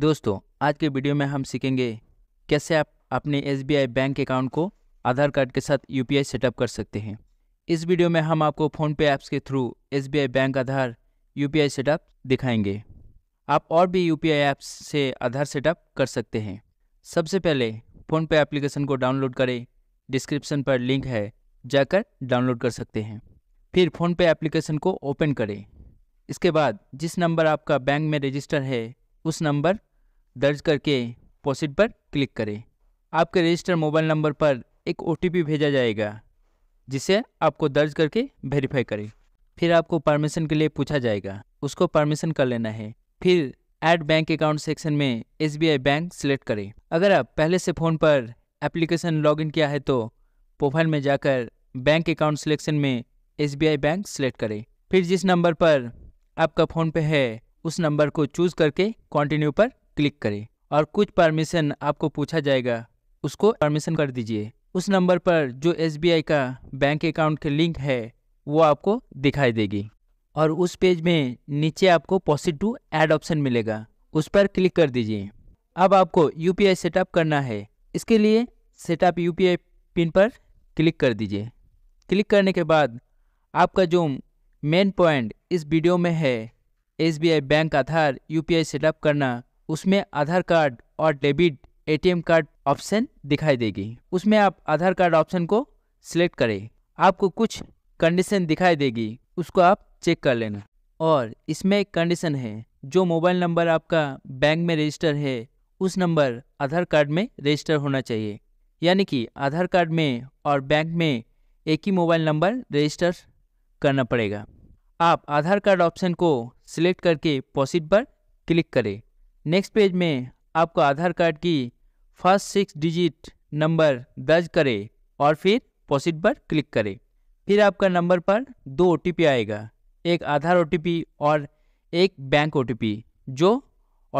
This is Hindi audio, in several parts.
दोस्तों आज के वीडियो में हम सीखेंगे कैसे आप अपने एस बैंक अकाउंट को आधार कार्ड के साथ यू सेटअप कर सकते हैं इस वीडियो में हम आपको फ़ोनपे ऐप्स के through Yes bank Aadhaar U setup दिखाएंगे आप और भी यू ऐप्स से आधार सेटअप कर सकते हैं सबसे पहले फ़ोनपे एप्लीकेशन को डाउनलोड करें डिस्क्रिप्शन पर लिंक है जाकर डाउनलोड कर सकते हैं फिर फ़ोनपे एप्लीकेशन को ओपन करें इसके बाद जिस नंबर आपका बैंक में रजिस्टर है उस नंबर दर्ज करके पॉसिट पर क्लिक करें आपके रजिस्टर मोबाइल नंबर पर एक ओ भेजा जाएगा जिसे आपको दर्ज करके वेरीफाई करें फिर आपको परमिशन के लिए पूछा जाएगा उसको परमिशन कर लेना है फिर ऐड बैंक अकाउंट सेक्शन में एस बैंक सेलेक्ट करें अगर आप पहले से फ़ोन पर एप्लीकेशन लॉगिन किया है तो प्रोफाइल में जाकर बैंक अकाउंट सिलेक्शन में एस बैंक सेलेक्ट करें फिर जिस नंबर पर आपका फ़ोन पे है उस नंबर को चूज़ करके कंटिन्यू पर क्लिक करें और कुछ परमिशन आपको पूछा जाएगा उसको परमिशन कर दीजिए उस नंबर पर जो एस का बैंक अकाउंट के लिंक है वो आपको दिखाई देगी और उस पेज में नीचे आपको पॉसिट टू एड ऑप्शन मिलेगा उस पर क्लिक कर दीजिए अब आपको यू सेटअप करना है इसके लिए सेटअप यू पिन पर क्लिक कर दीजिए क्लिक करने के बाद आपका जो मेन पॉइंट इस वीडियो में है Yes bank Aadhaar U setup करना उसमें आधार कार्ड और डेबिट एटीएम कार्ड ऑप्शन दिखाई देगी उसमें आप आधार कार्ड ऑप्शन को सिलेक्ट करें आपको कुछ कंडीशन दिखाई देगी उसको आप चेक कर लेना और इसमें एक कंडीशन है जो मोबाइल नंबर आपका बैंक में रजिस्टर है उस नंबर आधार कार्ड में रजिस्टर होना चाहिए यानी कि आधार कार्ड में और बैंक में एक ही मोबाइल नंबर रजिस्टर करना पड़ेगा आप आधार कार्ड ऑप्शन को सिलेक्ट करके पॉसिट पर क्लिक करें नेक्स्ट पेज में आपको आधार कार्ड की फर्स्ट सिक्स डिजिट नंबर दर्ज करें और फिर पॉसिट पर क्लिक करें फिर आपका नंबर पर दो ओ आएगा एक आधार ओ और एक बैंक ओ जो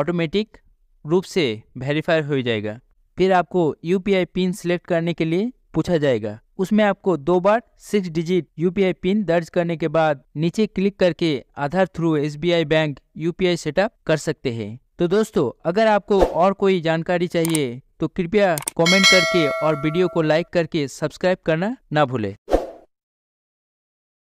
ऑटोमेटिक रूप से वेरीफाई हो जाएगा फिर आपको यू पिन सेलेक्ट करने के लिए पूछा जाएगा उसमें आपको दो बार सिक्स डिजिट यू पिन दर्ज करने के बाद नीचे क्लिक करके Aadhaar through Yes bank U setup कर सकते हैं तो दोस्तों अगर आपको और कोई जानकारी चाहिए तो कृपया कमेंट करके और वीडियो को लाइक करके सब्सक्राइब करना ना भूलें